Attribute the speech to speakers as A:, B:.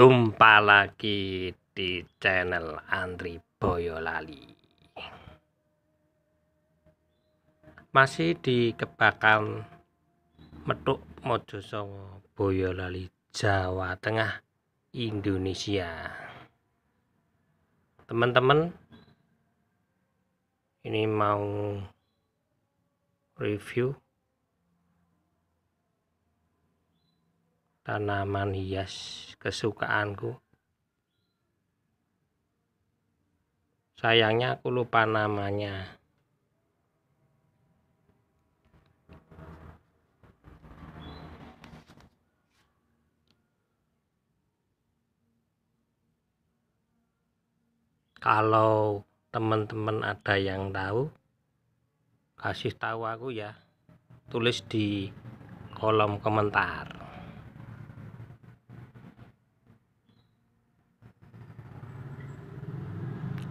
A: Jumpa lagi di channel
B: Andri Boyolali.
A: Masih di Kebakan Metuk Mojosongo Boyolali, Jawa Tengah, Indonesia. Teman-teman, ini mau review tanaman hias kesukaanku. Sayangnya aku lupa namanya. Kalau teman-teman ada yang tahu, kasih tahu aku ya. Tulis di kolom komentar.